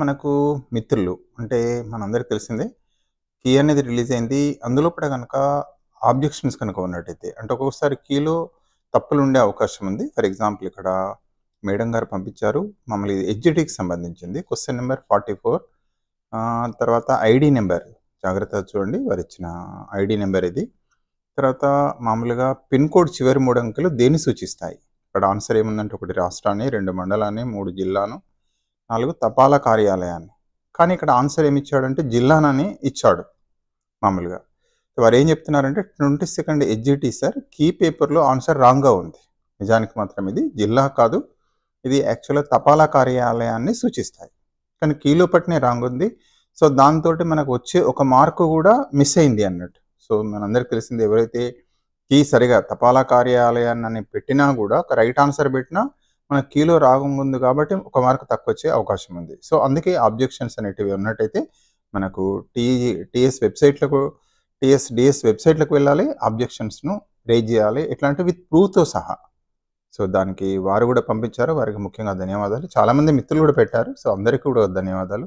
మనకు మిత్రులు అంటే మనందరికి తెలిసిందే కీ అనేది రిలీజ్ అయింది అందులో కూడా కనుక ఆబ్జెక్షన్స్ కనుక ఉన్నట్టయితే అంటే ఒక్కొక్కసారి కీలో తప్పులు ఉండే అవకాశం ఉంది ఫర్ ఎగ్జాంపుల్ ఇక్కడ మేడం గారు పంపించారు మమ్మల్ని ఎడ్జిటీకి సంబంధించింది క్వశ్చన్ నెంబర్ ఫార్టీ ఫోర్ తర్వాత ఐడి నెంబర్ జాగ్రత్త చూడండి వారు ఇచ్చిన ఐడి నెంబర్ ఇది తర్వాత మామూలుగా పిన్ కోడ్ చివరి మూడు అంకెలు దేన్ని సూచిస్తాయి ఇక్కడ ఆన్సర్ ఏముందంటే ఒకటి రాష్ట్రాన్ని రెండు మండలాన్ని మూడు జిల్లాను నాలుగు తపాలా కార్యాలయాన్ని కానీ ఇక్కడ ఆన్సర్ ఏమి ఇచ్చాడంటే జిల్లానని ఇచ్చాడు మామూలుగా వారు ఏం చెప్తున్నారంటే ట్వంటీ సెకండ్ ఎగ్జిటీ సార్ కీ పేపర్లో ఆన్సర్ రాంగ్గా ఉంది నిజానికి మాత్రం ఇది జిల్లా కాదు ఇది యాక్చువల్గా తపాలా కార్యాలయాన్ని సూచిస్తాయి కానీ కీలో పట్టినే రాంగ్ ఉంది సో దాంతో మనకు వచ్చే ఒక మార్కు కూడా మిస్ అయింది అన్నట్టు సో అందరికి తెలిసింది ఎవరైతే కీ సరిగా తపాలా కార్యాలయాన్ని పెట్టినా కూడా ఒక రైట్ ఆన్సర్ పెట్టినా మన కీలో రాగం ఉంది కాబట్టి ఒక మార్క్ తక్కువ వచ్చే అవకాశం ఉంది సో అందుకే ఆబ్జెక్షన్స్ అనేటివి ఉన్నట్టయితే మనకు టీ టీఎస్ వెబ్సైట్లకు టీఎస్ డిఎస్ వెబ్సైట్లకు వెళ్ళాలి ఆబ్జెక్షన్స్ను రేజ్ చేయాలి ఇట్లాంటివి విత్ ప్రూఫ్తో సహా సో దానికి వారు కూడా పంపించారు వారికి ముఖ్యంగా ధన్యవాదాలు చాలామంది మిత్రులు కూడా పెట్టారు సో అందరికీ కూడా ధన్యవాదాలు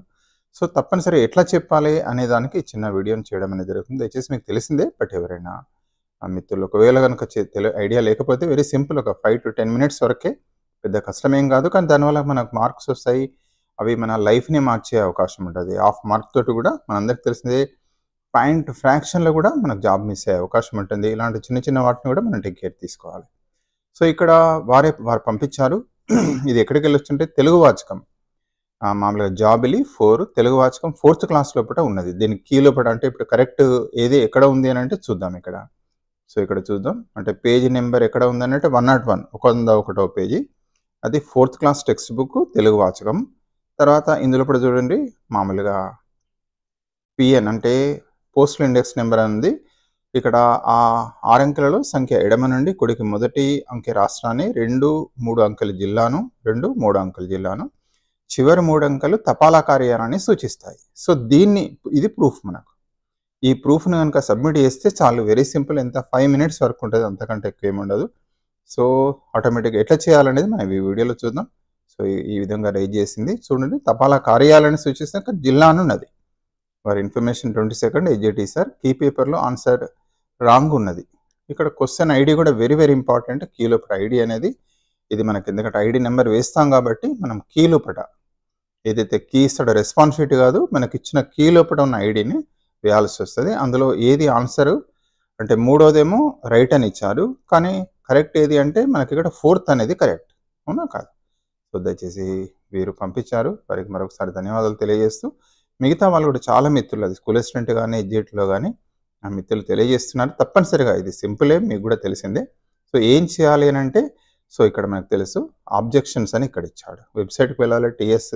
సో తప్పనిసరి ఎట్లా చెప్పాలి అనే దానికి చిన్న వీడియోని చేయడం అనేది జరుగుతుంది దయచేసి మీకు తెలిసిందే బట్ ఎవరైనా ఆ మిత్రులు ఒకవేళ కనుక ఐడియా లేకపోతే వెరీ సింపుల్ ఒక ఫైవ్ టు టెన్ మినిట్స్ వరకే పెద్ద కష్టమేం కాదు కానీ దానివల్ల మనకు మార్క్స్ వస్తాయి అవి మన లైఫ్ని మార్చే అవకాశం ఉంటుంది హాఫ్ మార్క్ తోటి కూడా మనందరికి తెలిసిందే పాయింట్ ఫ్రాక్షన్లో కూడా మనకు జాబ్ మిస్ అయ్యే అవకాశం ఉంటుంది ఇలాంటి చిన్న చిన్న వాటిని కూడా మనం టేక్ కేర్ తీసుకోవాలి సో ఇక్కడ వారే వారు పంపించారు ఇది ఎక్కడికి వెళ్ళొచ్చుంటే తెలుగు వాచకం మామూలుగా జాబిలి ఫోర్ తెలుగు వాచకం ఫోర్త్ క్లాస్ లోపల ఉన్నది దీని కీ లోపల అంటే ఇప్పుడు కరెక్ట్ ఏది ఎక్కడ ఉంది అని అంటే చూద్దాం ఇక్కడ సో ఇక్కడ చూద్దాం అంటే పేజీ నెంబర్ ఎక్కడ ఉంది అంటే వన్ నాట్ వన్ ఒక వంద ఒకటో పేజీ అది fourth class text book Telugu వాచకం తర్వాత ఇందులో కూడా చూడండి మామూలుగా పిఎన్ అంటే పోస్టల్ ఇండెక్స్ నెంబర్ అనేది ఇక్కడ ఆ ఆరు అంకెలలో సంఖ్య ఎడమ నుండి కుడికి మొదటి అంకె రాష్ట్రాన్ని రెండు మూడు అంకెల జిల్లాను రెండు మూడు అంకెల జిల్లాను చివరి మూడు అంకెలు తపాలా కార్యాలయాన్ని సూచిస్తాయి సో దీన్ని ఇది ప్రూఫ్ మనకు ఈ ప్రూఫ్ను కనుక సబ్మిట్ చేస్తే చాలు వెరీ సింపుల్ ఎంత ఫైవ్ మినిట్స్ వరకు ఉంటుంది అంతకంటే ఎక్కువ ఏమి ఉండదు సో ఆటోమేటిక్గా ఎట్లా చేయాలనేది మనం ఈ వీడియోలో చూద్దాం సో ఈ విధంగా రైజ్ చేసింది చూడండి తపాలా కార్యాలయాన్ని సూచిస్తాక జిల్లా అని ఉన్నది వారి ఇన్ఫర్మేషన్ ట్వంటీ సెకండ్ ఎజ్జేటీ సార్ కీ పేపర్లో ఆన్సర్ రాంగ్ ఉన్నది ఇక్కడ క్వశ్చన్ ఐడి కూడా వెరీ వెరీ ఇంపార్టెంట్ లోపల ఐడి అనేది ఇది మనకి ఎందుకంటే ఐడి నెంబర్ వేస్తాం కాబట్టి మనం కీలోపట ఏదైతే కీ ఇస్తాడో రెస్పాన్సిబిలిటీ కాదు మనకి ఇచ్చిన కీలోపట ఉన్న ఐడిని వేయాల్సి వస్తుంది అందులో ఏది ఆన్సరు అంటే మూడోదేమో రైట్ అని ఇచ్చారు కానీ కరెక్ట్ ఏది అంటే మనకి ఇక్కడ ఫోర్త్ అనేది కరెక్ట్ అవునా కాదు సో దయచేసి వీరు పంపించారు వారికి మరొకసారి ధన్యవాదాలు తెలియజేస్తూ మిగతా వాళ్ళు కూడా చాలా మిత్రులు అది స్కూల్ అసిడెంట్ కానీ ఎడ్జిట్లో కానీ ఆ మిత్రులు తెలియజేస్తున్నారు తప్పనిసరిగా ఇది సింపులే మీకు కూడా తెలిసిందే సో ఏం చేయాలి అని అంటే సో ఇక్కడ మనకు తెలుసు ఆబ్జెక్షన్స్ అని ఇక్కడ ఇచ్చాడు వెబ్సైట్కి వెళ్ళాలి టీఎస్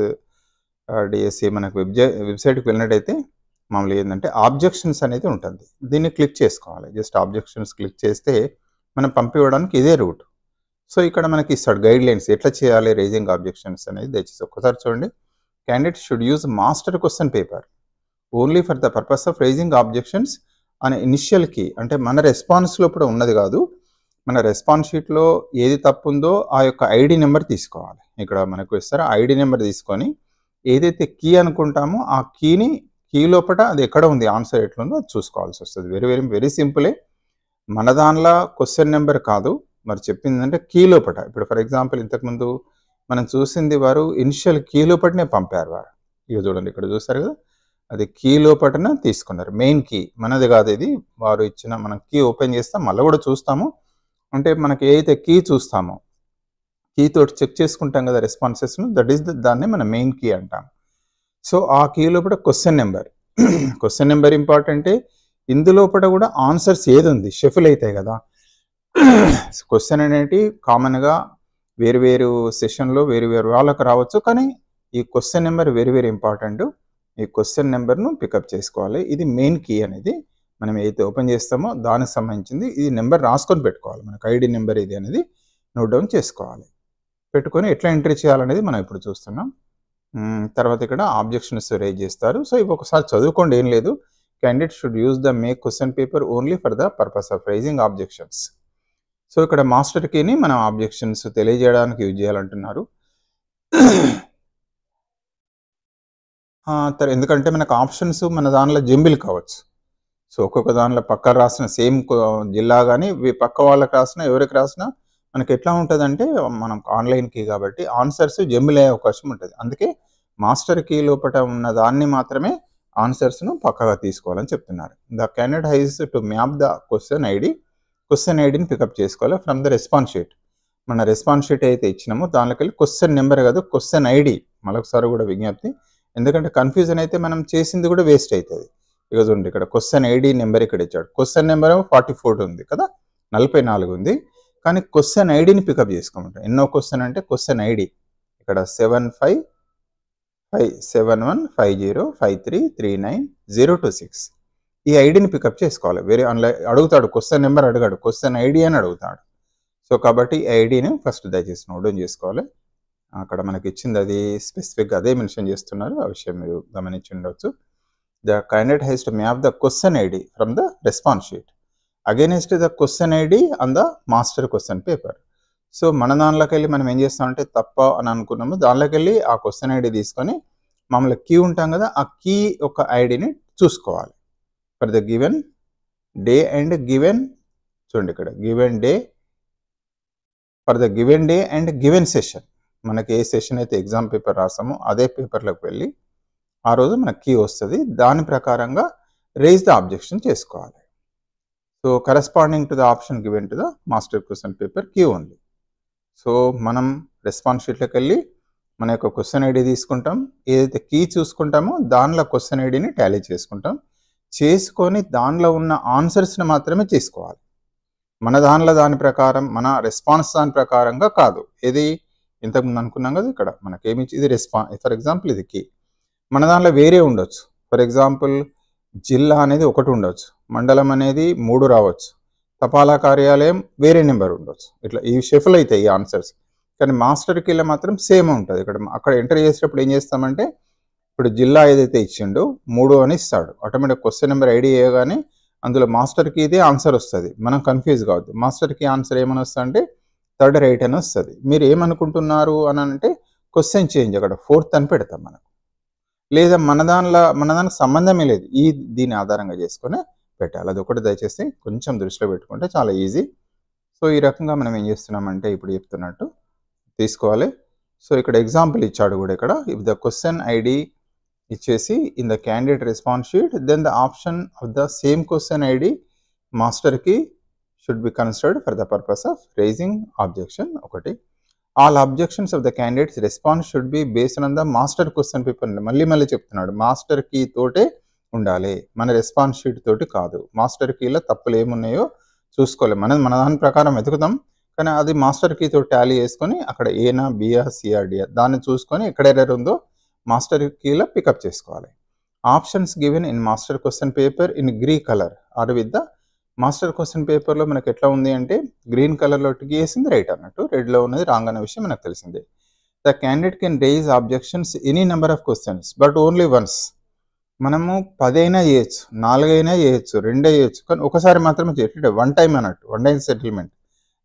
డిఎస్సి మనకు వెబ్జై వెబ్సైట్కి వెళ్ళినట్టయితే మమ్మల్ని ఏంటంటే ఆబ్జెక్షన్స్ అనేది ఉంటుంది దీన్ని క్లిక్ చేసుకోవాలి జస్ట్ ఆబ్జెక్షన్స్ క్లిక్ చేస్తే మనం పంపివ్వడానికి ఇదే రూట్ సో ఇక్కడ మనకి ఇస్తాడు గైడ్ లైన్స్ ఎట్లా చేయాలి రేజింగ్ ఆబ్జెక్షన్స్ అనేది దయచేసి ఒక్కసారి చూడండి candidate should use master question paper only for the purpose of raising objections అనే ఇనిషియల్ కి అంటే మన రెస్పాన్స్లో కూడా ఉన్నది కాదు మన రెస్పాన్స్ షీట్లో ఏది తప్పు ఉందో ఆ యొక్క ఐడి నెంబర్ తీసుకోవాలి ఇక్కడ మనకు ఇస్తారు ఐడి నెంబర్ తీసుకొని ఏదైతే కీ అనుకుంటామో ఆ కీని కీ లోపల అది ఎక్కడ ఉంది ఆన్సర్ ఎట్లుందో అది చూసుకోవాల్సి వస్తుంది వెరీ వెరీ వెరీ సింపులే మన దానిలో క్వశ్చన్ నెంబర్ కాదు మరి చెప్పింది అంటే కీలోపట ఇప్పుడు ఫర్ ఎగ్జాంపుల్ ఇంతకుముందు మనం చూసింది వారు ఇనిషియల్ కీలోపటనే పంపారు వారు ఇక చూడండి ఇక్కడ చూస్తారు కదా అది కీలోపటన తీసుకున్నారు మెయిన్ కీ మనది కాదు ఇది వారు ఇచ్చిన మనం కీ ఓపెన్ చేస్తాం మళ్ళీ కూడా చూస్తాము అంటే మనకి ఏదైతే కీ చూస్తామో కీ తోటి చెక్ చేసుకుంటాం కదా రెస్పాన్సెస్ను దట్ ఈస్ ద దాన్ని మనం మెయిన్ కీ అంటాం సో ఆ కీలోపట క్వశ్చన్ నెంబర్ క్వశ్చన్ నెంబర్ ఇంపార్టెంటే ఇందులోపట కూడా ఆన్సర్స్ ఏది ఉంది షఫుల్ అవుతాయి కదా క్వశ్చన్ అనేది కామన్గా వేరు వేరు సెషన్లో వేరు వేరు వాళ్ళకు రావచ్చు కానీ ఈ question number very very important ఈ క్వశ్చన్ నెంబర్ను పికప్ చేసుకోవాలి ఇది మెయిన్ కీ అనేది మనం ఏదైతే ఓపెన్ చేస్తామో దానికి సంబంధించింది ఇది నెంబర్ రాసుకొని పెట్టుకోవాలి మనకు ఐడి నెంబర్ ఇది అనేది నోట్ డౌన్ చేసుకోవాలి పెట్టుకొని ఎట్లా ఎంట్రీ చేయాలనేది మనం ఇప్పుడు చూస్తున్నాం తర్వాత ఇక్కడ ఆబ్జెక్షన్స్ రేజ్ చేస్తారు సో ఇవి ఒకసారి చదువుకోండి ఏం లేదు candidates should use the make question paper only for the purpose of raising objections so ఇక్కడ మాస్టర్కిని మనం ఆబ్జెక్షన్స్ తెలియజేయడానికి యూజ్ చేయాలంటున్నారు ఎందుకంటే మనకు ఆప్షన్స్ మన దానిలో జంబిల్ కావచ్చు సో ఒక్కొక్క దానిలో పక్క రాసిన సేమ్ జిల్లా కానీ పక్క వాళ్ళకి రాసిన ఎవరికి రాసిన మనకి ఎట్లా ఉంటుందంటే మనం ఆన్లైన్కి కాబట్టి ఆన్సర్స్ జంబిల్ అయ్యే అవకాశం ఉంటుంది అందుకే మాస్టర్ కీ లోపల ఉన్న దాన్ని మాత్రమే ఆన్సర్స్ను పక్కగా తీసుకోవాలని చెప్తున్నారు the candidate has to map the question ID question ఐడిని పికప్ చేసుకోవాలి ఫ్రమ్ ద రెస్పాన్స్ షీట్ మన రెస్పాన్స్ షీట్ అయితే ఇచ్చినామో దానిలోకి వెళ్ళి క్వశ్చన్ నెంబర్ కాదు క్వశ్చన్ ఐడి మరొకసారి కూడా విజ్ఞప్తి ఎందుకంటే కన్ఫ్యూజన్ అయితే మనం చేసింది కూడా వేస్ట్ అవుతుంది ఇక చూడండి ఇక్కడ క్వశ్చన్ ఐడి నెంబర్ ఇక్కడ ఇచ్చాడు క్వశ్చన్ నెంబర్ ఫార్టీ ఫోర్ ఉంది కదా నలభై నాలుగు ఉంది కానీ క్వశ్చన్ ఐడిని పికప్ చేసుకోమంటాం ఎన్నో క్వశ్చన్ అంటే క్వశ్చన్ ఐడి ఇక్కడ seven five five seven one five zero five three three nine zero two six ఈ ఐడిని పికప్ చేసుకోవాలి వేరే అన్లై అడుగుతాడు క్వశ్చన్ నెంబర్ అడిగాడు క్వశ్చన్ ఐడి అని అడుగుతాడు సో కాబట్టి ఈ ఐడిని ఫస్ట్ దయచేసి నోడౌన్ చేసుకోవాలి అక్కడ మనకి ఇచ్చింది అది స్పెసిఫిక్గా అదే మెన్షన్ చేస్తున్నారు ఆ విషయం మీరు గమనించి ఉండవచ్చు the candidate has to map the question ID from the response sheet against the question ID on the master question paper so మన దానిలోకి వెళ్ళి మనం ఏం చేస్తామంటే తప్ప అని అనుకున్నాము దానిలోకి వెళ్ళి ఆ క్వశ్చన్ ఐడి తీసుకొని మమ్మల్ని కీ ఉంటాం కదా ఆ కీ యొక్క ఐడిని చూసుకోవాలి for the given day and given చూడండి ఇక్కడ given day for the given day and given session మనకి ఏ సెషన్ అయితే ఎగ్జామ్ పేపర్ రాస్తామో అదే పేపర్లోకి వెళ్ళి ఆ రోజు మనకి కీ వస్తుంది దాని ప్రకారంగా రేజ్ ద ఆబ్జెక్షన్ చేసుకోవాలి so corresponding to the option given to the master question paper key only so మనం రెస్పాన్స్ షీట్లోకి వెళ్ళి మన యొక్క క్వశ్చన్ ఐడి తీసుకుంటాం ఏదైతే కీ చూసుకుంటామో దానిలో క్వశ్చన్ ఐడిని టాలీ చేసుకుంటాం చేసుకొని దానిలో ఉన్న ఆన్సర్స్ని మాత్రమే చేసుకోవాలి మన దానిలో దాని ప్రకారం మన రెస్పాన్స్ దాని ప్రకారంగా కాదు ఏది ఇంతకుముందు అనుకున్నాం కదా ఇక్కడ మనకేమి ఇది రెస్పాన్స్ ఫర్ ఎగ్జాంపుల్ ఇది కీ మన దానిలో వేరే ఉండొచ్చు ఫర్ ఎగ్జాంపుల్ జిల్లా అనేది ఒకటి ఉండొచ్చు మండలం అనేది మూడు రావచ్చు తపాలా కార్యాలయం వేరే నెంబర్ ఉండొచ్చు ఇట్లా ఈ షెఫ్లు అవుతాయి ఈ ఆన్సర్స్ కానీ మాస్టర్కి ఇలా మాత్రం సేమ్ ఉంటుంది ఇక్కడ అక్కడ ఎంటర్ చేసేటప్పుడు ఏం చేస్తామంటే ఇప్పుడు జిల్లా ఏదైతే ఇచ్చిండో మూడు అని ఇస్తాడు ఆటోమేటిక్ క్వశ్చన్ నెంబర్ ఐడి వేయగానే అందులో మాస్టర్కి ఇదే ఆన్సర్ వస్తుంది మనం కన్ఫ్యూజ్ కావద్దు మాస్టర్కి ఆన్సర్ ఏమని వస్తుంది అంటే థర్డ్ రైట్ అని వస్తుంది మీరు ఏమనుకుంటున్నారు అని అంటే క్వశ్చన్ చేంజ్ అక్కడ ఫోర్త్ అని పెడతాం మనకు లేదా మన దానిలో మన దానికి సంబంధమే లేదు ఈ దీని ఆధారంగా చేసుకునే పెట్టాలి అది ఒకటి దయచేసి కొంచెం దృష్టిలో పెట్టుకుంటే చాలా ఈజీ సో ఈ రకంగా మనం ఏం చేస్తున్నామంటే ఇప్పుడు చెప్తున్నట్టు తీసుకోవాలి సో ఇక్కడ ఎగ్జాంపుల్ ఇచ్చాడు కూడా ఇక్కడ ఇఫ్ ద క్వశ్చన్ ఐడి ఇచ్చేసి in the candidate response sheet then the option of the same question ID మాస్టర్కి should be considered for the purpose of raising objection ఒకటి all objections of the candidates response should be based on the master question paper మళ్ళీ మళ్ళీ చెప్తున్నాడు మాస్టర్కి తోటే ఉండాలి మన response sheet తోటి కాదు మాస్టర్ కీలో తప్పులు ఏమున్నాయో చూసుకోవాలి మనం మన దాని ప్రకారం వెతుకుతాం కానీ అది మాస్టర్ కీతో టాలీ చేసుకొని అక్కడ ఏనా బిఆర్ సిఆర్డిఆర్ దాన్ని చూసుకొని ఎక్కడ ఎర్ర ఉందో మాస్టర్ కీలో పికప్ చేసుకోవాలి options given in master question paper in green colour or with the master question పేపర్లో మనకు ఎట్లా ఉంది అంటే గ్రీన్ కలర్లో గీసింది రైట్ అన్నట్టు రెడ్లో ఉన్నది రాంగ్ అనే విషయం మనకు తెలిసిందే the candidate can raise objections any number of questions but only once మనము పదైనా చేయొచ్చు నాలుగైనా చేయొచ్చు రెండే చేయొచ్చు కానీ ఒకసారి మాత్రమే చేయట్లేదు వన్ టైం అన్నట్టు one time settlement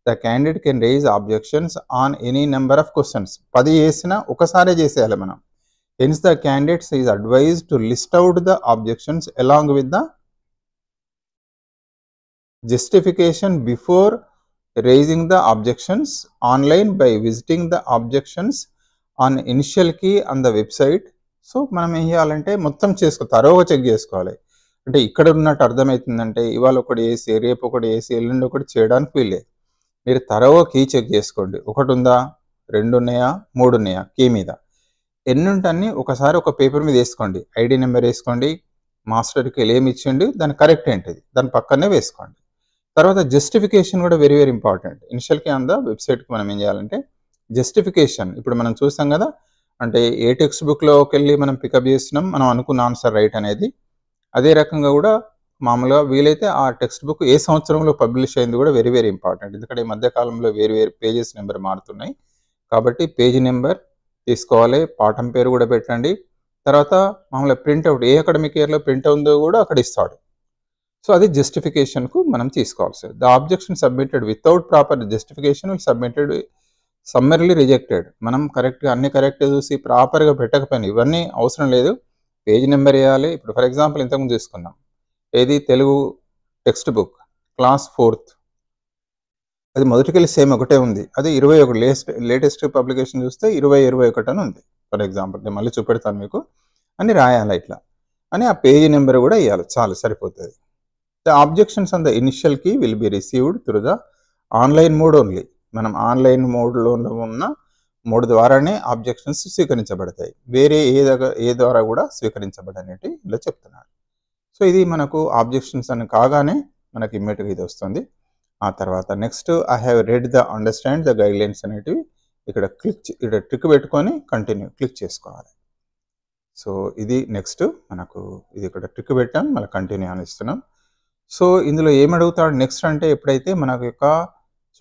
the candidate can raise objections on any number of questions పది చేసినా ఒకసారే చేసేయాలి మనం hence the candidates is advise to list out the objections along with the justification before raising the objections online by visiting the objections on initial key on the website so మనం ఏం చేయాలంటే మొత్తం చేసుకో తరోగా చెక్ చేసుకోవాలి అంటే ఇక్కడ ఉన్నట్టు అర్థమవుతుందంటే ఇవాళ ఒకటి వేసి రేపు ఒకటి వేసి ఎల్లుండి ఒకటి చేయడానికి వీలే మీరు తరోగా కీ చెక్ చేసుకోండి ఒకటి ఉందా రెండు ఉన్నాయా మూడు ఉన్నాయా కీ మీద ఎన్నుంటాన్ని ఒకసారి ఒక పేపర్ మీద వేసుకోండి ఐడి నెంబర్ వేసుకోండి మాస్టర్కి ఏమి ఇచ్చిండి దాని కరెక్ట్ ఏంటిది దాని పక్కనే వేసుకోండి తర్వాత జస్టిఫికేషన్ కూడా వెరీ వెరీ ఇంపార్టెంట్ ఇనిషియల్కి అందా వెబ్సైట్కి మనం ఏం చేయాలంటే జస్టిఫికేషన్ ఇప్పుడు మనం చూసాం కదా అంటే ఏ టెక్స్ట్ బుక్లోకి వెళ్ళి మనం పికప్ చేసినాం మనం అనుకున్న ఆన్సర్ రైట్ అనేది అదే రకంగా కూడా మామూలుగా వీలైతే ఆ టెక్స్ట్ బుక్ ఏ సంవత్సరంలో పబ్లిష్ అయింది కూడా వెరీ వెరీ ఇంపార్టెంట్ ఎందుకంటే ఈ మధ్యకాలంలో వేరు వేరు పేజెస్ నెంబర్ మారుతున్నాయి కాబట్టి పేజీ నెంబర్ తీసుకోవాలి పాఠం పేరు కూడా పెట్టండి తర్వాత మామూలుగా ప్రింట్అవుట్ ఏ అకాడమిక్ ఇయర్లో ప్రింట్ ఉందో కూడా అక్కడ ఇస్తాడు సో అది జస్టిఫికేషన్కు మనం తీసుకోవాల్సి the objection submitted without proper justification submitted summarily rejected మనం కరెక్ట్గా అన్ని కరెక్ట్ చూసి ప్రాపర్గా పెట్టకపోయినా ఇవన్నీ అవసరం లేదు పేజ్ నెంబర్ వేయాలి ఇప్పుడు ఫర్ ఎగ్జాంపుల్ ఇంతకుముందు తీసుకున్నాం ఏది Telugu text book class fourth అది మొదటికెళ్ళి సేమ్ ఒకటే ఉంది అది ఇరవై ఒకటి లేస్ట్ లేటెస్ట్ పబ్లికేషన్ చూస్తే ఇరవై ఇరవై ఒకటి అని ఉంది ఫర్ ఎగ్జాంపుల్ నేను మళ్ళీ చూపెడతాను మీకు అని రాయాలి ఇట్లా అని ఆ పేజీ నెంబర్ కూడా ఇవ్వాలి చాలు సరిపోతుంది the objections on the initial key will be received through the online mode only మనం ఆన్లైన్ మోడ్లో ఉన్న మోడ్ ద్వారానే ఆబ్జెక్షన్స్ స్వీకరించబడతాయి వేరే ఏ దగ్గర ఏ ద్వారా కూడా స్వీకరించబడనేటి ఇలా చెప్తున్నాడు సో ఇది మనకు ఆబ్జెక్షన్స్ అని కాగానే మనకి ఇమ్మీడియట్గా ఇది వస్తుంది ఆ తర్వాత next I have read the understand the guidelines అనేటివి ఇక్కడ క్లిక్ ఇక్కడ ట్రిక్ పెట్టుకొని కంటిన్యూ క్లిక్ చేసుకోవాలి సో ఇది నెక్స్ట్ మనకు ఇది ఇక్కడ ట్రిక్ పెట్టాం మళ్ళీ కంటిన్యూ అని ఇస్తున్నాం సో ఇందులో ఏం అడుగుతాడు నెక్స్ట్ అంటే ఎప్పుడైతే మనకు యొక్క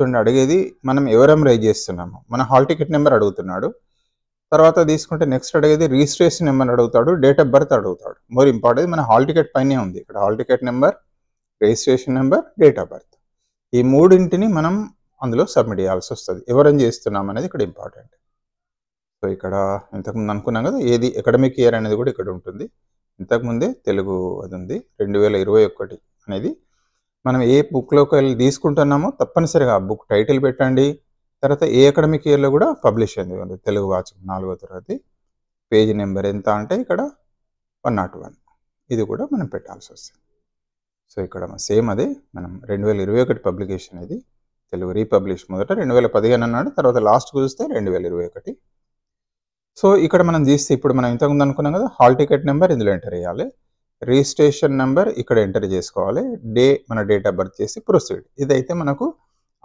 చూడండి అడిగేది మనం ఎవరెం రైజ్ చేస్తున్నాము మన హాల్ టికెట్ నెంబర్ అడుగుతున్నాడు తర్వాత తీసుకుంటే నెక్స్ట్ అడిగేది రిజిస్ట్రేషన్ నెంబర్ అడుగుతాడు డేట్ ఆఫ్ బర్త్ అడుగుతాడు మోర్ ఇంపార్టెంట్ మన హాల్ టికెట్ పైనే ఉంది ఇక్కడ hall ticket number registration number date of birth ఈ మూడింటిని మనం అందులో సబ్మిట్ చేయాల్సి వస్తుంది ఎవరం చేస్తున్నాం అనేది ఇక్కడ ఇంపార్టెంట్ సో ఇక్కడ ఇంతకుముందు అనుకున్నాం కదా ఏది అకాడమిక్ ఇయర్ అనేది కూడా ఇక్కడ ఉంటుంది ఇంతకుముందే తెలుగు అది ఉంది రెండు వేల ఇరవై ఒకటి అనేది మనం ఏ బుక్లోకి వెళ్ళి తీసుకుంటున్నామో తప్పనిసరిగా ఆ బుక్ టైటిల్ పెట్టండి తర్వాత ఏ అకాడమిక్ ఇయర్లో కూడా పబ్లిష్ అయింది తెలుగు వాచకం నాలుగో తరగతి పేజీ నెంబర్ ఎంత అంటే ఇక్కడ వన్ నాట్ వన్ ఇది కూడా మనం పెట్టాల్సి వస్తుంది సో ఇక్కడ సేమ్ అదే మనం రెండు వేల ఇరవై ఒకటి పబ్లికేషన్ ఇది తెలుగు రీపబ్లిష్ మొదట రెండు వేల పదిహేను అన్నాడు తర్వాత లాస్ట్ చూస్తే రెండు వేల ఇరవై ఒకటి సో ఇక్కడ మనం తీస్తే ఇప్పుడు మనం ఇంతకుముందు అనుకున్నాం కదా హాల్ టికెట్ నెంబర్ ఇందులో ఎంటర్ చేయాలి రిజిస్ట్రేషన్ నెంబర్ ఇక్కడ ఎంటర్ చేసుకోవాలి డే మన డేట్ ఆఫ్ బర్త్ చేసి ప్రొసీడ్ ఇదైతే మనకు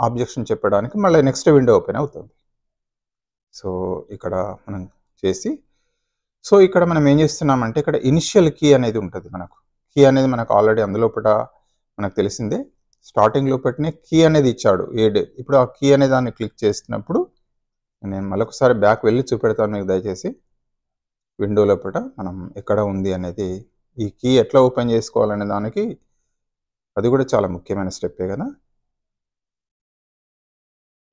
ఆబ్జెక్షన్ చెప్పడానికి మళ్ళీ నెక్స్ట్ విండో ఓపెన్ అవుతుంది సో ఇక్కడ మనం చేసి సో ఇక్కడ మనం ఏం చేస్తున్నామంటే ఇక్కడ ఇనిషియల్ కీ అనేది ఉంటుంది మనకు కీ అనేది మనకు ఆల్రెడీ అందులోపట మనకు తెలిసిందే స్టార్టింగ్ పెట్టిన కీ అనేది ఇచ్చాడు ఏ డే ఇప్పుడు ఆ కీ అనే దాన్ని క్లిక్ చేసినప్పుడు నేను మరొకసారి బ్యాక్ వెళ్ళి చూపెడతాను మీకు దయచేసి విండో లోపల మనం ఎక్కడ ఉంది అనేది ఈ కీ ఎట్లా ఓపెన్ చేసుకోవాలనే దానికి అది కూడా చాలా ముఖ్యమైన స్టెప్పే కదా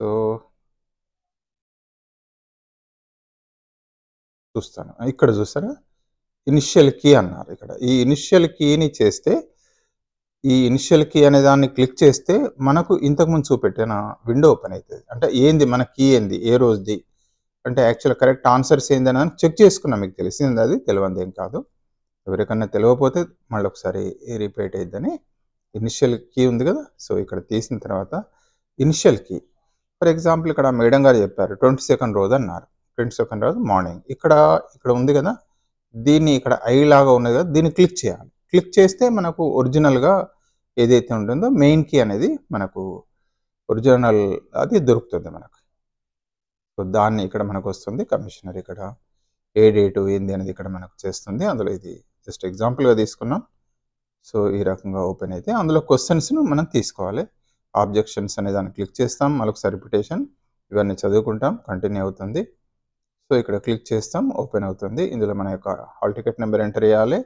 సో చూస్తాను ఇక్కడ చూస్తారా ఇనిషియల్ కీ అన్నారు ఇక్కడ ఈ ఇనిషియల్ కీని చేస్తే ఈ ఇనిషియల్ కీ అనే దాన్ని క్లిక్ చేస్తే మనకు ఇంతకుముందు చూపెట్టిన విండో ఓపెన్ అవుతుంది అంటే ఏంది మన కీ ఏంది ఏ రోజుది అంటే యాక్చువల్ కరెక్ట్ ఆన్సర్స్ అని చెక్ చేసుకున్నాం మీకు తెలిసింది అది తెలియదు ఏం కాదు ఎవరికన్నా తెలియకపోతే మళ్ళీ ఒకసారి రిపీట్ అయ్యిద్దని ఇనిషియల్ కీ ఉంది కదా సో ఇక్కడ తీసిన తర్వాత ఇనిషియల్ కీ ఫర్ ఎగ్జాంపుల్ ఇక్కడ మేడం గారు చెప్పారు ట్వంటీ సెకండ్ రోజు అన్నారు ట్వంటీ సెకండ్ రోజు మార్నింగ్ ఇక్కడ ఇక్కడ ఉంది కదా దీన్ని ఇక్కడ ఐ లాగా ఉన్నది కదా దీన్ని క్లిక్ చేయాలి క్లిక్ చేస్తే మనకు ఒరిజినల్గా ఏదైతే ఉంటుందో మెయిన్ కీ అనేది మనకు ఒరిజినల్ అది దొరుకుతుంది మనకు సో దాన్ని ఇక్కడ మనకు వస్తుంది కమిషనర్ ఇక్కడ ఏ డేటు ఏంది అనేది ఇక్కడ మనకు చేస్తుంది అందులో ఇది జస్ట్ ఎగ్జాంపుల్గా తీసుకున్నాం సో ఈ రకంగా ఓపెన్ అయితే అందులో క్వశ్చన్స్ను మనం తీసుకోవాలి ఆబ్జెక్షన్స్ అనే దాన్ని క్లిక్ చేస్తాం మరొకసారి రిపిటేషన్ ఇవన్నీ చదువుకుంటాం కంటిన్యూ అవుతుంది సో ఇక్కడ క్లిక్ చేస్తాం ఓపెన్ అవుతుంది ఇందులో మన యొక్క హాల్ టికెట్ నెంబర్ ఎంటర్ చేయాలి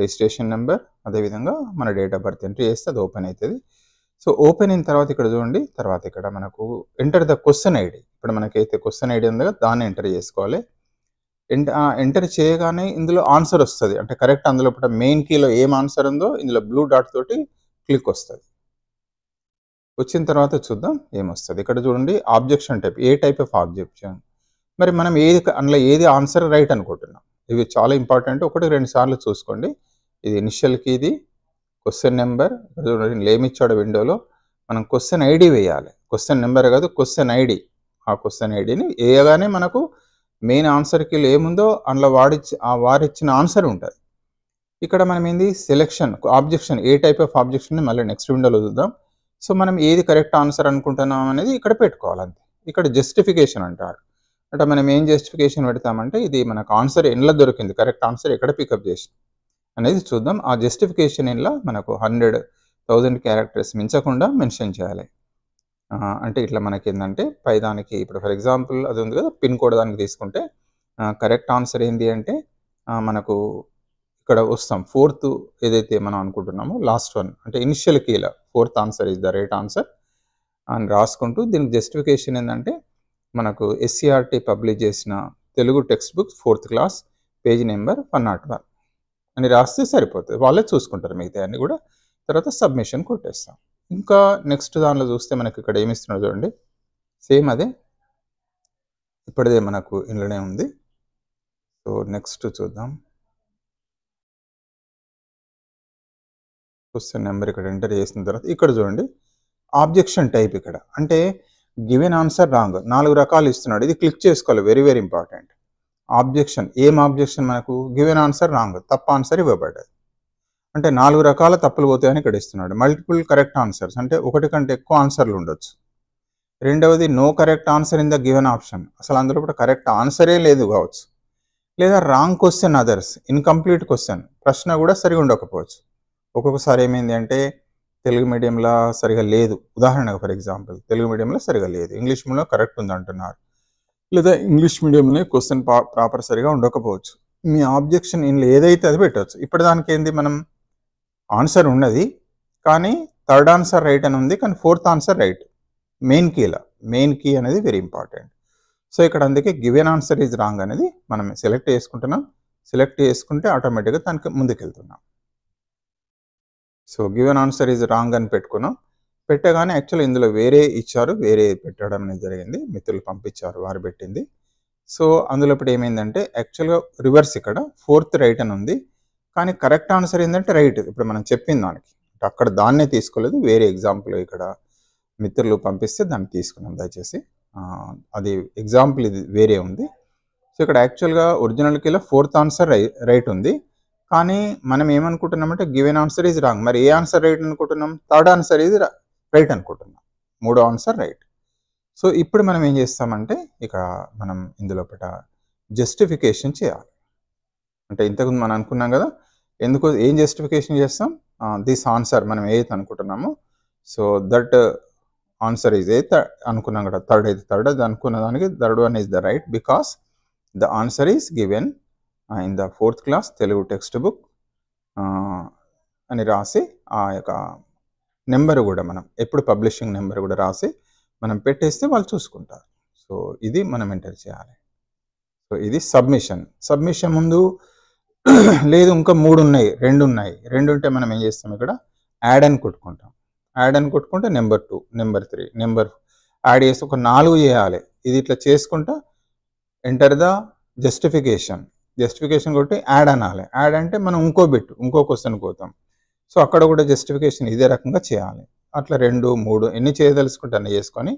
రిజిస్ట్రేషన్ నెంబర్ అదేవిధంగా మన డేట్ ఆఫ్ బర్త్ ఎంట్రీ చేస్తే అది ఓపెన్ అవుతుంది సో ఓపెన్ అయిన తర్వాత ఇక్కడ చూడండి తర్వాత ఇక్కడ మనకు ఎంటర్ ద క్వశ్చన్ ఐడి ఇప్పుడు మనకైతే క్వశ్చన్ ఐడి కదా దాన్ని ఎంటర్ చేసుకోవాలి ఎంటర్ చేయగానే ఇందులో ఆన్సర్ వస్తుంది అంటే కరెక్ట్ అందులో మెయిన్ కీలో ఏం ఆన్సర్ ఉందో ఇందులో బ్లూ డాట్ తోటి క్లిక్ వస్తుంది వచ్చిన తర్వాత చూద్దాం ఏమొస్తుంది ఇక్కడ చూడండి objection type a type of objection మరి మనం ఏది అందులో ఏది ఆన్సర్ రైట్ అనుకుంటున్నాం ఇవి చాలా ఇంపార్టెంట్ ఒకటి రెండు సార్లు చూసుకోండి ఇది ఇనిషియల్కి ఇది క్వశ్చన్ నెంబర్ చూడండి లేమిచ్చాడు విండోలో మనం క్వశ్చన్ ఐడి వేయాలి క్వశ్చన్ నెంబర్ కాదు క్వశ్చన్ ఐడి ఆ క్వశ్చన్ ఐడిని వేయగానే మనకు మెయిన్ ఆన్సర్కి ఏముందో అందులో వాడిచ్చి ఆ వారిచ్చిన ఆన్సర్ ఉంటుంది ఇక్కడ మనం ఏంది selection objection a type of objection మళ్ళీ నెక్స్ట్ విండోలో చూద్దాం సో మనం ఏది కరెక్ట్ ఆన్సర్ అనుకుంటున్నాం అనేది ఇక్కడ పెట్టుకోవాలి ఇక్కడ జస్టిఫికేషన్ అంటారు అంటే మనం ఏం జస్టిఫికేషన్ పెడతామంటే ఇది మనకు ఆన్సర్ ఎండ్లో దొరికింది కరెక్ట్ ఆన్సర్ ఎక్కడ పికప్ చేసి అనేది చూద్దాం ఆ జస్టిఫికేషన్ ఇంట్లో మనకు హండ్రెడ్ థౌజండ్ క్యారెక్టర్స్ మించకుండా మెన్షన్ చేయాలి అంటే ఇట్లా మనకి ఏంటంటే పై దానికి ఇప్పుడు ఫర్ ఎగ్జాంపుల్ అది ఉంది కదా పిన్ కోడ్ దానికి తీసుకుంటే కరెక్ట్ ఆన్సర్ ఏంటి అంటే మనకు ఇక్కడ వస్తాం ఫోర్త్ ఏదైతే మనం అనుకుంటున్నామో లాస్ట్ వన్ అంటే ఇనిషియల్ కీల fourth answer is the right answer అని రాసుకుంటూ దీనికి జస్టిఫికేషన్ ఏంటంటే మనకు ఎస్సీఆర్టీ పబ్లిష్ చేసిన Telugu text book fourth class page number one nought one అని రాస్తే సరిపోతుంది వాళ్ళే చూసుకుంటారు మిగతా అన్ని కూడా తర్వాత సబ్మిషన్ కొట్టేస్తాం ఇంకా నెక్స్ట్ దానిలో చూస్తే మనకి ఇక్కడ ఏమి ఇస్తున్నాడు చూడండి సేమ్ అదే ఇప్పటిదే మనకు ఇందులోనే ఉంది సో నెక్స్ట్ చూద్దాం క్వశ్చన్ నెంబర్ ఇక్కడ ఎంటర్ చేసిన తర్వాత ఇక్కడ చూడండి ఆబ్జెక్షన్ టైప్ ఇక్కడ అంటే గివెన్ ఆన్సర్ రాంగ్ నాలుగు రకాలు ఇస్తున్నాడు ఇది క్లిక్ చేసుకోవాలి వెరీ వెరీ ఇంపార్టెంట్ ఆబ్జెక్షన్ ఏం ఆబ్జెక్షన్ మనకు గివెన్ ఆన్సర్ రాంగ్ తప్ప ఆన్సర్ ఇవ్వబడ్డది అంటే నాలుగు రకాల తప్పులు పోతాయని ఇక్కడ ఇస్తున్నాడు మల్టిపుల్ కరెక్ట్ ఆన్సర్స్ అంటే ఒకటి కంటే ఎక్కువ ఆన్సర్లు ఉండొచ్చు రెండవది no correct answer in the given option అసలు అందులో కూడా కరెక్ట్ ఆన్సరే లేదు కావచ్చు లేదా wrong question others incomplete question ప్రశ్న కూడా సరిగా ఉండకపోవచ్చు ఒక్కొక్కసారి ఏమైంది అంటే తెలుగు మీడియంలో సరిగా లేదు ఉదాహరణకు ఫర్ ఎగ్జాంపుల్ తెలుగు మీడియంలో సరిగా లేదు ఇంగ్లీష్ మీడియంలో కరెక్ట్ ఉంది అంటున్నారు లేదా ఇంగ్లీష్ మీడియంలో క్వశ్చన్ ప్రాపర్ సరిగా ఉండకపోవచ్చు మీ ఆబ్జెక్షన్ ఇందులో ఏదైతే అది పెట్టవచ్చు ఇప్పుడు దానికి ఏంది మనం ఆన్సర్ ఉన్నది కానీ థర్డ్ ఆన్సర్ రైట్ అని ఉంది కానీ ఫోర్త్ ఆన్సర్ రైట్ మెయిన్ కీలో మెయిన్ కీ అనేది వెరీ ఇంపార్టెంట్ సో ఇక్కడ అందుకే గివెన్ ఆన్సర్ ఈజ్ రాంగ్ అనేది మనం సెలెక్ట్ చేసుకుంటున్నాం సెలెక్ట్ చేసుకుంటే ఆటోమేటిక్గా దానికి ముందుకెళ్తున్నాం so given answer is wrong అని పెట్టుకున్నాం పెట్టగానే యాక్చువల్లీ ఇందులో వేరే ఇచ్చారు వేరే పెట్టడం అనేది జరిగింది మిత్రులు పంపించారు వారు పెట్టింది సో అందులో ఇప్పుడు ఏమైందంటే యాక్చువల్గా రివర్స్ ఇక్కడ ఫోర్త్ రైట్ అని ఉంది కానీ కరెక్ట్ ఆన్సర్ ఏంటంటే రైట్ ఇప్పుడు మనం చెప్పిన దానికి అక్కడ దాన్నే తీసుకోలేదు వేరే ఎగ్జాంపుల్ ఇక్కడ మిత్రులు పంపిస్తే దాన్ని తీసుకున్నాం దయచేసి అది ఎగ్జాంపుల్ ఇది వేరే ఉంది సో ఇక్కడ యాక్చువల్గా ఒరిజినల్కి ఇలా ఫోర్త్ ఆన్సర్ రైట్ ఉంది కానీ మనం ఏమనుకుంటున్నామంటే గివెన్ ఆన్సర్ ఈజ్ రాంగ్ మరి ఏ ఆన్సర్ రైట్ అనుకుంటున్నాం థర్డ్ ఆన్సర్ ఇది రైట్ అనుకుంటున్నాం మూడో ఆన్సర్ రైట్ సో ఇప్పుడు మనం ఏం చేస్తామంటే ఇక్కడ మనం ఇందులో జస్టిఫికేషన్ చేయాలి అంటే ఇంతకుముందు మనం అనుకున్నాం కదా ఎందుకు ఏం జస్టిఫికేషన్ చేస్తాం దిస్ ఆన్సర్ మనం ఏదైతే అనుకుంటున్నామో so that answer is A అనుకున్నాం కదా థర్డ్ అయితే థర్డ్ అది అనుకున్న దానికి third one is the right because the answer is given in the fourth class Telugu text book అని రాసి ఆ యొక్క నెంబర్ కూడా మనం ఎప్పుడు పబ్లిషింగ్ నెంబర్ కూడా రాసి మనం పెట్టేస్తే వాళ్ళు చూసుకుంటారు సో ఇది మనం ఎంటర్ చేయాలి సో ఇది సబ్మిషన్ సబ్మిషన్ ముందు లేదు ఇంకా మూడు ఉన్నాయి రెండు ఉన్నాయి రెండు ఉంటే మనం ఏం చేస్తాం ఇక్కడ యాడ్ అని కొట్టుకుంటాం యాడ్ అని కొట్టుకుంటే number two number three number add చేసి ఒక నాలుగు చేయాలి ఇది ఇట్లా చేసుకుంటా ఎంటర్ ద జస్టిఫికేషన్ జస్టిఫికేషన్ కొట్టి యాడ్ అనాలి యాడ్ అంటే మనం ఇంకో బిట్ ఇంకో క్వశ్చన్ పోతాం సో అక్కడ కూడా జస్టిఫికేషన్ ఇదే రకంగా చేయాలి అట్లా రెండు మూడు ఎన్ని చేయదలుచుకుంటే అన్నీ చేసుకొని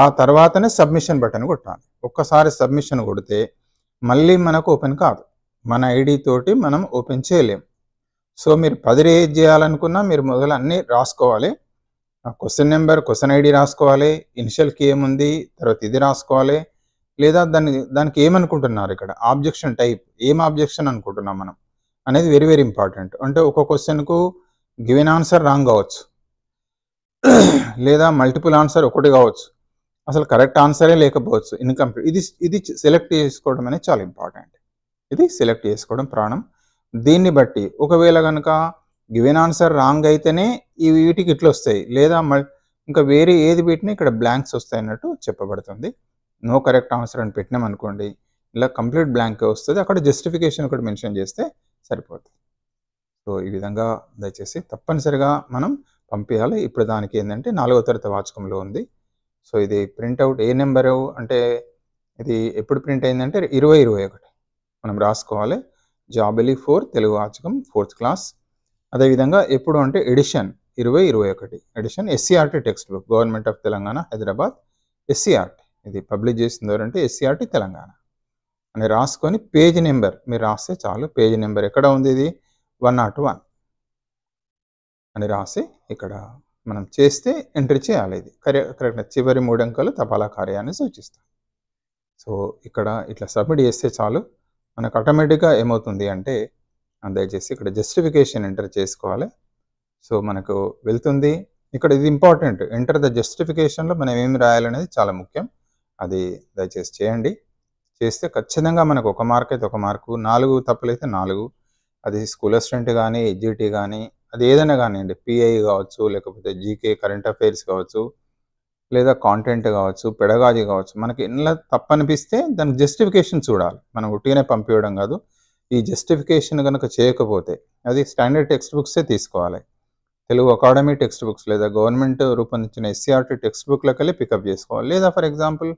ఆ తర్వాతనే సబ్మిషన్ బటన్ కొట్టాలి ఒక్కసారి సబ్మిషన్ కొడితే మళ్ళీ మనకు ఓపెన్ కాదు మన ఐడి తోటి మనం ఓపెన్ చేయలేం సో మీరు పది రేజ్ చేయాలనుకున్నా మీరు మొదలు అన్నీ రాసుకోవాలి క్వశ్చన్ నెంబర్ క్వశ్చన్ ఐడి రాసుకోవాలి ఇనిషియల్కి ఏముంది తర్వాత ఇది రాసుకోవాలి లేదా దాని దానికి ఏమనుకుంటున్నారు ఇక్కడ ఆబ్జెక్షన్ టైప్ ఏం ఆబ్జెక్షన్ అనుకుంటున్నాం మనం అనేది వెరీ వెరీ ఇంపార్టెంట్ అంటే ఒక క్వశ్చన్కు గివెన్ ఆన్సర్ రాంగ్ కావచ్చు లేదా మల్టిపుల్ ఆన్సర్ ఒకటి కావచ్చు అసలు కరెక్ట్ ఆన్సరే లేకపోవచ్చు ఇన్కంప్లీట్ ఇది ఇది సెలెక్ట్ చేసుకోవడం అనేది చాలా ఇంపార్టెంట్ ఇది సెలెక్ట్ చేసుకోవడం ప్రాణం దీన్ని బట్టి ఒకవేళ కనుక గివెన్ ఆన్సర్ రాంగ్ అయితేనే ఈ వీటికి ఇట్లా వస్తాయి లేదా ఇంకా వేరే ఏది పెట్టినా ఇక్కడ బ్లాంక్స్ వస్తాయి అన్నట్టు చెప్పబడుతుంది నో కరెక్ట్ ఆన్సర్ అని పెట్టినాం అనుకోండి ఇలా కంప్లీట్ బ్లాంక్ వస్తుంది అక్కడ జస్టిఫికేషన్ ఒకటి మెన్షన్ చేస్తే సరిపోతుంది సో ఈ విధంగా దయచేసి తప్పనిసరిగా మనం పంపించాలి ఇప్పుడు దానికి ఏంటంటే నాలుగో తరగతి వాచకంలో ఉంది సో ఇది ప్రింట్అవుట్ ఏ నెంబరు అంటే ఇది ఎప్పుడు ప్రింట్ అయిందంటే ఇరవై ఇరవై ఒకటి మనం రాసుకోవాలి జాబిలి ఫోర్ తెలుగు వాచకం ఫోర్త్ క్లాస్ అదేవిధంగా ఎప్పుడు అంటే ఎడిషన్ ఇరవై ఇరవై ఒకటి edition SCERT text book government of Telangana Hyderabad SCERT ఇది పబ్లిష్ చేసింది ఎవరంటే ఎస్సీఆర్టీ తెలంగాణ అని రాసుకొని పేజ్ నెంబర్ మీరు రాస్తే చాలు పేజ్ నెంబర్ ఎక్కడ ఉంది ఇది వన్ నాట్ వన్ అని రాసి ఇక్కడ మనం చేస్తే ఎంట్రీ చేయాలి ఇది కరెక్ట్ చివరి మూడంకలు తపాలా కార్యాన్ని సూచిస్తాం సో ఇక్కడ ఇట్లా సబ్మిట్ చేస్తే చాలు మనకు ఆటోమేటిక్గా ఏమవుతుంది అంటే దయచేసి ఇక్కడ జస్టిఫికేషన్ ఎంటర్ చేసుకోవాలి సో మనకు వెళ్తుంది ఇక్కడ ఇది ఇంపార్టెంట్ ఎంటర్ ద జస్టిఫికేషన్లో మనం ఏమి రాయాలనేది చాలా ముఖ్యం అది దయచేసి చేయండి చేస్తే ఖచ్చితంగా మనకు ఒక మార్క్ అయితే ఒక మార్కు నాలుగు తప్పులైతే నాలుగు అది స్కూల్ అసిస్టెంట్ కానీ ఎడ్జిటీ కానీ అది ఏదైనా కానివ్వండి పిఐ కావచ్చు లేకపోతే జీకే కరెంట్ అఫైర్స్ కావచ్చు లేదా కాంటెంట్ కావచ్చు పెడగాజీ కావచ్చు మనకి ఇలా తప్పనిపిస్తే దానికి జస్టిఫికేషన్ చూడాలి మనం ఉట్టిగానే పంపించడం కాదు ఈ జస్టిఫికేషన్ కనుక చేయకపోతే అది స్టాండర్డ్ టెక్స్ట్ బుక్సే తీసుకోవాలి తెలుగు అకాడమీ టెక్స్ట్ బుక్స్ లేదా గవర్నమెంట్ రూపొందించిన ఎస్సీఆర్టీ టెక్స్ట్ బుక్లకు పికప్ చేసుకోవాలి లేదా for example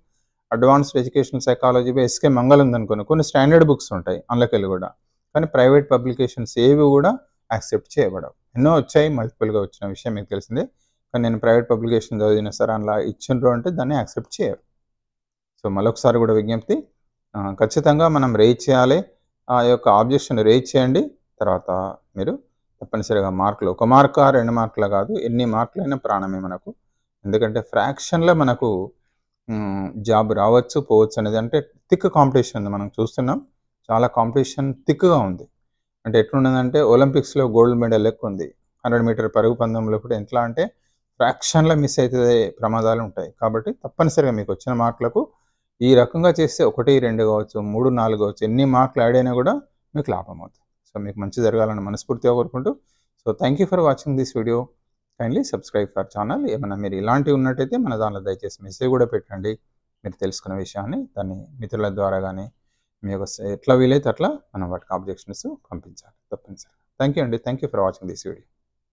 advanced education psychology S K Mangalam ఉందనుకోని కొన్ని స్టాండర్డ్ బుక్స్ ఉంటాయి అందులోకెళ్ళి కూడా కానీ ప్రైవేట్ పబ్లికేషన్స్ ఏవి కూడా యాక్సెప్ట్ చేయబడవు ఎన్నో వచ్చాయి మల్టిపుల్గా వచ్చిన విషయం మీకు తెలిసిందే కానీ నేను ప్రైవేట్ పబ్లికేషన్ చదివిన సార్ అలా ఇచ్చిండ్రు అంటే దాన్ని యాక్సెప్ట్ చేయరు సో మరొకసారి కూడా విజ్ఞప్తి ఖచ్చితంగా మనం రేజ్ చేయాలి ఆ యొక్క ఆబ్జెక్షన్ రేజ్ చేయండి తర్వాత మీరు తప్పనిసరిగా మార్కులు ఒక మార్క్ రెండు మార్కుల కాదు ఎన్ని మార్కులైనా ప్రాణమే మనకు ఎందుకంటే ఫ్రాక్షన్లో మనకు జాబ్ రావచ్చు పోవచ్చు అనేది అంటే థిక్ కాంపిటీషన్ ఉంది మనం చూస్తున్నాం చాలా కాంపిటీషన్ థిక్గా ఉంది అంటే ఎట్లుండదంటే ఒలింపిక్స్లో గోల్డ్ మెడల్ ఎక్కువ ఉంది హండ్రెడ్ మీటర్ పరుగు పందంలో కూడా ఎట్లా అంటే ఫ్రాక్షన్లో మిస్ అవుతుంది ప్రమాదాలు ఉంటాయి కాబట్టి తప్పనిసరిగా మీకు వచ్చిన మార్కులకు ఈ రకంగా చేస్తే ఒకటి రెండు కావచ్చు మూడు నాలుగు కావచ్చు ఎన్ని మార్కులు యాడ్ అయినా కూడా మీకు లాభం అవుతుంది సో మీకు మంచి జరగాలని మనస్ఫూర్తిగా కోరుకుంటూ so thank you for watching this video kindly subscribe for channel ఏమైనా మీరు ఇలాంటివి ఉన్నట్టయితే మన దానిలో దయచేసి మెసేజ్ కూడా పెట్టండి మీరు తెలుసుకున్న విషయాన్ని దాన్ని మిత్రుల ద్వారా కానీ మీ యొక్క ఎట్లా వీలైతే అట్లా మనం వాటికి ఆబ్జెక్షన్స్ పంపించాలి తప్పనిసరి థ్యాంక్ యూ అండి thank you for watching this video